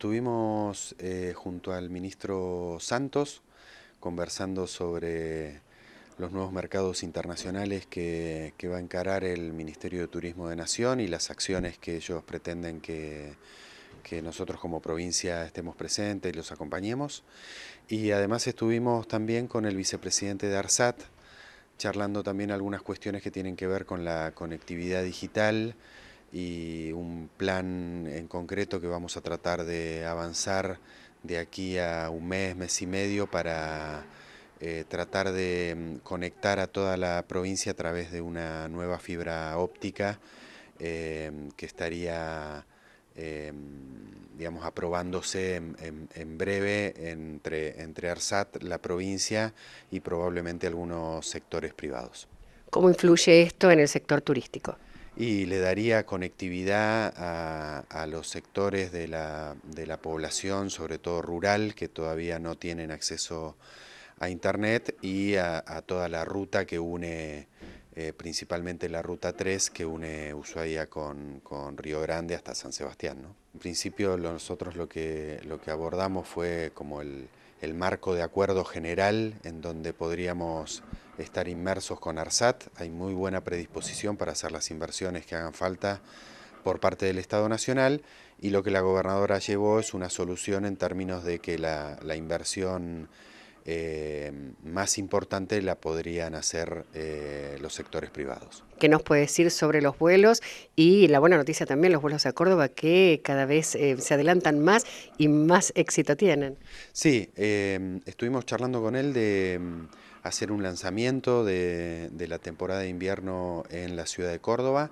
Estuvimos eh, junto al ministro Santos conversando sobre los nuevos mercados internacionales que, va a encarar el Ministerio de Turismo de Nación y las acciones que ellos pretenden que, que nosotros como provincia estemos presentes y los acompañemos. Y además estuvimos también con el vicepresidente de ARSAT, charlando también algunas cuestiones que tienen que ver con la conectividad digital y un plan en concreto que vamos a tratar de avanzar de aquí a un mes, mes y medio para eh, tratar de mm, conectar a toda la provincia a través de una nueva fibra óptica em, que estaría em, digamos, aprobándose en, breve entre, entre ARSAT, la provincia y probablemente algunos sectores privados. ¿Cómo influye esto en el sector turístico? y le daría conectividad a, los sectores de la, de la, población, sobre todo rural, que todavía no tienen acceso a Internet y a, a toda la ruta que une eh, principalmente la ruta 3 que une Ushuaia con, con Río Grande hasta San Sebastián. En principio nosotros lo que, lo que abordamos fue como el, marco de acuerdo general en donde podríamos estar inmersos con ARSAT. Hay muy buena predisposición para hacer las inversiones que hagan falta por parte del Estado Nacional y lo que la gobernadora llevó es una solución en términos de que la, la inversión eh, más importante la podrían hacer eh, los sectores privados. ¿Qué nos puede decir sobre los vuelos? Y la buena noticia también, los vuelos a Córdoba que cada vez eh, se adelantan más y más éxito tienen. Sí, em, estuvimos charlando con él de em, hacer un lanzamiento de, la temporada de invierno en la ciudad de Córdoba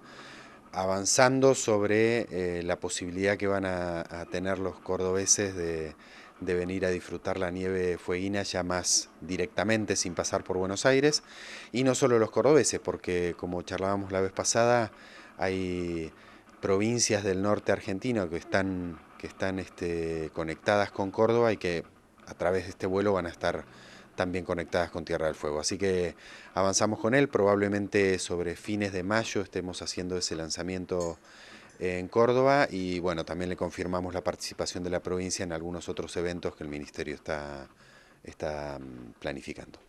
avanzando sobre la posibilidad que van a tener los cordobeses de, de venir a disfrutar la nieve fueguina ya más directamente, sin pasar por Buenos Aires. Y no solo los cordobeses, porque como charlábamos la vez pasada, hay provincias del norte argentino que están, que están este, conectadas con Córdoba y que a través de este vuelo van a estar también conectadas con Tierra del Fuego. Así que avanzamos con él, probablemente sobre fines de mayo estemos haciendo ese lanzamiento en Córdoba y bueno, también le confirmamos la participación de la provincia en algunos otros eventos que el Ministerio está, está mm, planificando.